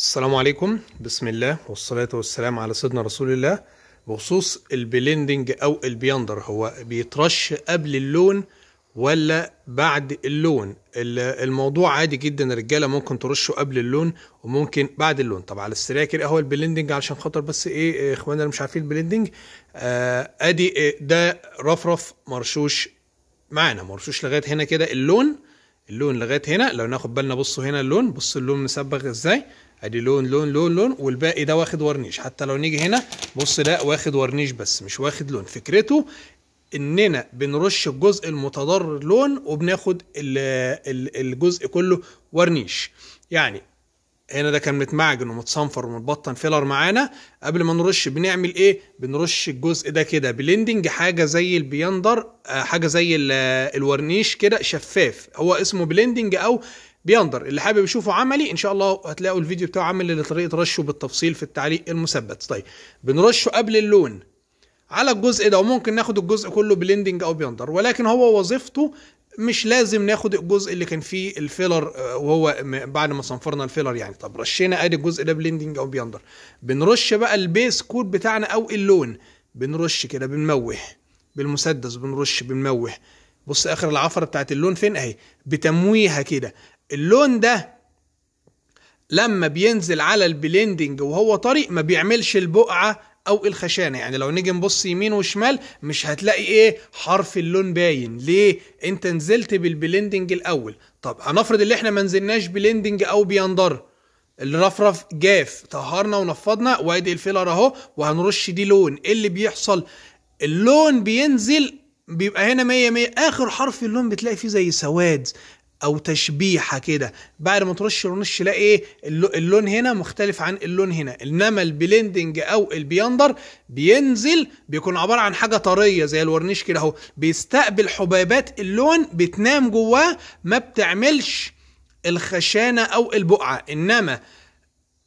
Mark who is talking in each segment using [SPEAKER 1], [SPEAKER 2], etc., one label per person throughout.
[SPEAKER 1] السلام عليكم بسم الله والصلاة والسلام على سيدنا رسول الله بخصوص البليندنج أو البيندر هو بيترش قبل اللون ولا بعد اللون الموضوع عادي جدا الرجاله ممكن ترشه قبل اللون وممكن بعد اللون طب على السريع كده هو البليندنج علشان خاطر بس إيه،, ايه اخواننا اللي مش عارفين البليندنج آه ادي إيه، ده رفرف مرشوش معانا مرشوش لغايه هنا كده اللون اللون لغايه هنا لو ناخد بالنا بصوا هنا اللون بصوا اللون مسبغ ازاي ادي لون لون لون لون والباقي ده واخد ورنيش حتى لو نيجي هنا بص ده واخد ورنيش بس مش واخد لون فكرته اننا بنرش الجزء المتضرر لون وبناخد الجزء كله ورنيش يعني هنا ده كان متمعجن ومتصنفر ومتبطن فيلر معانا قبل ما نرش بنعمل ايه بنرش الجزء ده كده بليندنج حاجه زي البيندر آه، حاجه زي آه، الورنيش كده شفاف هو اسمه بليندنج او بيندر اللي حابب يشوفه عملي ان شاء الله هتلاقوا الفيديو بتاعه عامل لطريقه رشه بالتفصيل في التعليق المثبت طيب بنرشه قبل اللون على الجزء ده وممكن ناخد الجزء كله بليندنج او بيندر ولكن هو وظيفته مش لازم ناخد الجزء اللي كان فيه الفيلر آه، وهو بعد ما صنفرنا الفيلر يعني طب رشينا ادي الجزء ده بليندنج او بيندر بنرش بقى البيس كود بتاعنا او اللون بنرش كده بنموه بالمسدس بنرش بنموه بص اخر العفره بتاعت اللون فين اهي بتمويها كده اللون ده لما بينزل على البليندنج وهو طريق ما بيعملش البقعه او إيه الخشانه يعني لو نيجي نبص يمين وشمال مش هتلاقي ايه حرف اللون باين ليه انت نزلت بالبلندنج الاول طب هنفرض اللي احنا ما نزلناش بلندنج او بيندر الرفرف جاف طهرنا ونفضنا وادي الفيلر اهو وهنرش دي لون ايه اللي بيحصل اللون بينزل بيبقى هنا 100 100 اخر حرف اللون بتلاقي فيه زي سواد او تشبيحه كده بعد ما ترش الرش لا ايه اللون هنا مختلف عن اللون هنا انما البليندنج او البيندر بينزل بيكون عباره عن حاجه طريه زي الورنيش كده اهو بيستقبل حبيبات اللون بتنام جواه ما بتعملش الخشانه او البقعه انما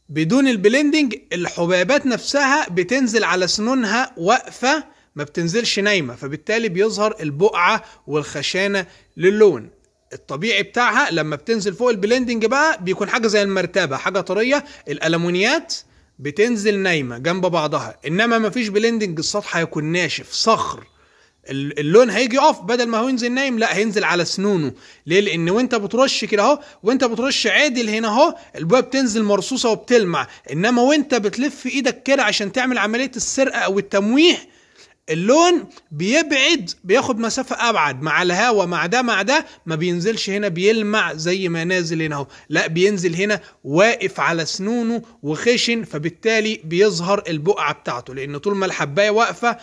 [SPEAKER 1] بدون البليندنج الحبيبات نفسها بتنزل على سنونها واقفه ما بتنزلش نايمه فبالتالي بيظهر البقعه والخشانه للون الطبيعي بتاعها لما بتنزل فوق البلندنج بقى بيكون حاجه زي المرتبه حاجه طريه الالومنيات بتنزل نايمه جنب بعضها انما مفيش بلندنج السطح هيكون ناشف صخر اللون هيجي اوف بدل ما هو ينزل نايم لا هينزل على سنونه ليه لان وانت بترش كده اهو وانت بترش عادل هنا اهو البويه بتنزل مرصوصه وبتلمع انما وانت بتلف ايدك كده عشان تعمل عمليه السرقه او التمويه اللون بيبعد بياخد مسافة أبعد مع الهواء مع ده مع ده ما بينزلش هنا بيلمع زي ما نازل هنا اهو لا بينزل هنا واقف على سنونه وخشن فبالتالي بيظهر البقعة بتاعته لأن طول ما الحباية واقفة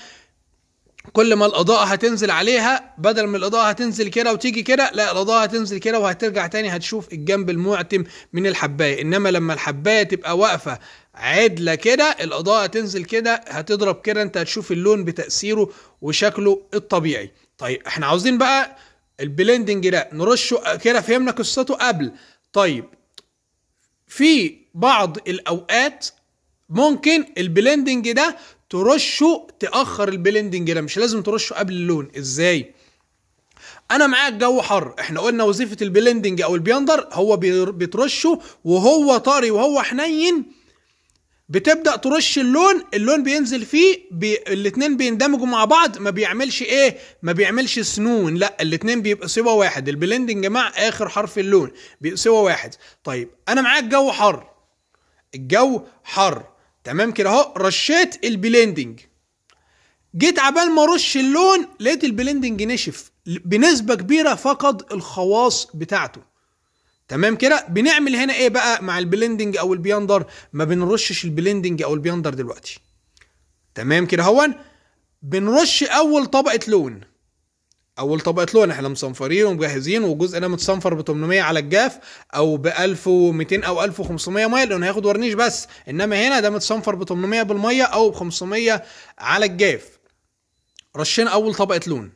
[SPEAKER 1] كل ما الاضاءه هتنزل عليها بدل ما الاضاءه هتنزل كده وتيجي كده لا الاضاءه هتنزل كده وهترجع تاني هتشوف الجنب المعتم من الحبايه انما لما الحبايه تبقى واقفه عدله كده الاضاءه تنزل كده هتضرب كده انت هتشوف اللون بتاثيره وشكله الطبيعي طيب احنا عاوزين بقى البلندنج ده نرشه كده فهمنا قصته قبل طيب في بعض الاوقات ممكن البلندنج ده ترشه تاخر البلندنج ده مش لازم ترشه قبل اللون ازاي انا معاك جو حر احنا قلنا وظيفه البلندنج او البيندر هو بترشه وهو طري وهو حنين بتبدا ترش اللون اللون بينزل فيه بي... الاتنين بيندمجوا مع بعض ما بيعملش ايه ما بيعملش سنون لا الاتنين بيبقى سوا واحد البلندنج مع اخر حرف اللون بيبقى سوا واحد طيب انا معاك جو حر الجو حر تمام كده اهو رشيت البليندنج جيت عبال ما ارش اللون لقيت البليندنج نشف بنسبه كبيره فقد الخواص بتاعته تمام كده بنعمل هنا ايه بقى مع البليندنج او البياندر ما بنرشش البليندنج او البياندر دلوقتي تمام كده هون بنرش اول طبقه لون اول طبقه لون احنا مصنفرين ومجهزين والجزء ده متصنفر ب 800 على الجاف او ب 1200 او 1500 ميه لانه هياخد ورنيش بس انما هنا ده متصنفر ب 800 بالميه او ب 500 على الجاف رشينا اول طبقه لون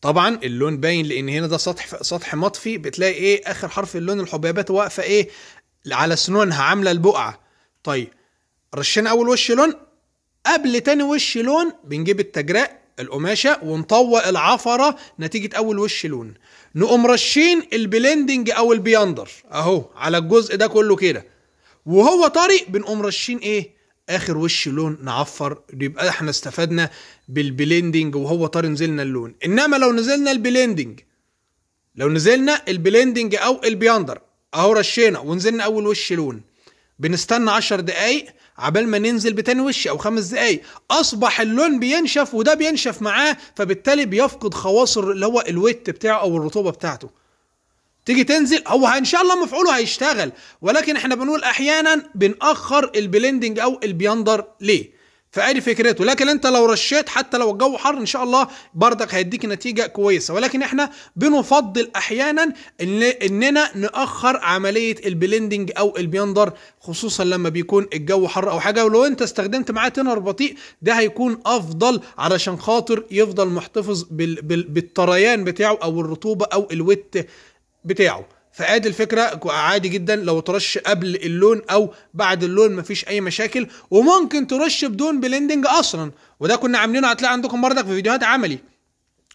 [SPEAKER 1] طبعا اللون باين لان هنا ده سطح سطح مطفي بتلاقي ايه اخر حرف اللون الحبيبات واقفه ايه على سنونها عامله البقعه طيب رشينا اول وش لون قبل تاني وش لون بنجيب التجراء القماشه ونطوق العفره نتيجه اول وش لون نقوم رشين البلندنج او البياندر اهو على الجزء ده كله كده وهو طري بنقوم رشين ايه اخر وش لون نعفر يبقى احنا استفدنا بالبلندنج وهو طري نزلنا اللون انما لو نزلنا البلندنج لو نزلنا البلندنج او البياندر اهو رشينا ونزلنا اول وش لون بنستنى 10 دقايق عبال ما ننزل بتاني وش او خمس دقايق اصبح اللون بينشف وده بينشف معاه فبالتالي بيفقد خواصر اللي هو الويت بتاعه او الرطوبه بتاعته تيجي تنزل هو ان شاء الله مفعوله هيشتغل ولكن احنا بنقول احيانا بنأخر البلندنج او البيندر ليه فادي فكرته لكن انت لو رشيت حتى لو الجو حر ان شاء الله بردك هيديك نتيجه كويسه ولكن احنا بنفضل احيانا إن اننا ناخر عمليه البلندنج او البيندر خصوصا لما بيكون الجو حر او حاجه ولو انت استخدمت معاه تنر بطيء ده هيكون افضل علشان خاطر يفضل محتفظ بال بال بالطريان بتاعه او الرطوبه او الوت بتاعه فادي الفكره عادي جدا لو ترش قبل اللون او بعد اللون مفيش اي مشاكل وممكن ترش بدون بلندنج اصلا وده كنا عاملينه هتلاقي عندكم بردك في فيديوهات عملي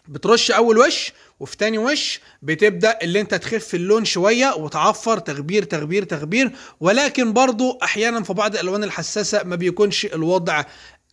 [SPEAKER 1] بترش اول وش وفي تاني وش بتبدا اللي انت تخف اللون شويه وتعفر تغبير تغبير تغبير ولكن برضو احيانا في بعض الالوان الحساسه ما بيكونش الوضع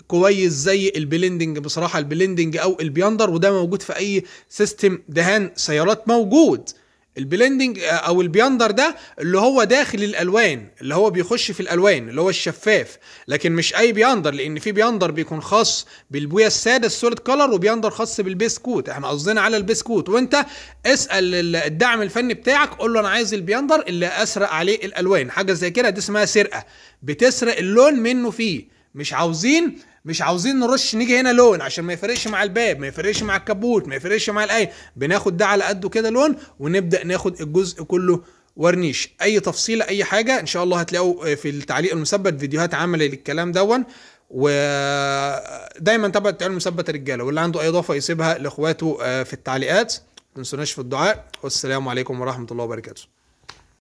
[SPEAKER 1] كويس زي البليندنج بصراحه البليندنج او البياندر وده موجود في اي سيستم دهان سيارات موجود البلندنج آه، او البيندر ده اللي هو داخل الالوان اللي هو بيخش في الالوان اللي هو الشفاف لكن مش اي بيندر لان في بيندر بيكون خاص بالبويا الساده السوليد كلر وبيندر خاص بالبسكوت احنا قصدنا على البسكوت وانت اسال الدعم الفني بتاعك قول له انا عايز البيندر اللي اسرق عليه الالوان حاجه زي كده دي اسمها سرقه بتسرق اللون منه فيه مش عاوزين مش عاوزين نرش نيجي هنا لون عشان ما يفرقش مع الباب ما يفرقش مع الكبوت ما يفرقش مع الاي بناخد ده على قده كده لون ونبدا ناخد الجزء كله ورنيش اي تفصيله اي حاجه ان شاء الله هتلاقوا في التعليق المثبت فيديوهات عامله للكلام دون ودايما تابع التعليق المثبت رجاله واللي عنده اي اضافه يسيبها لاخواته آه، في التعليقات ما تنسوناش في الدعاء والسلام عليكم ورحمه الله وبركاته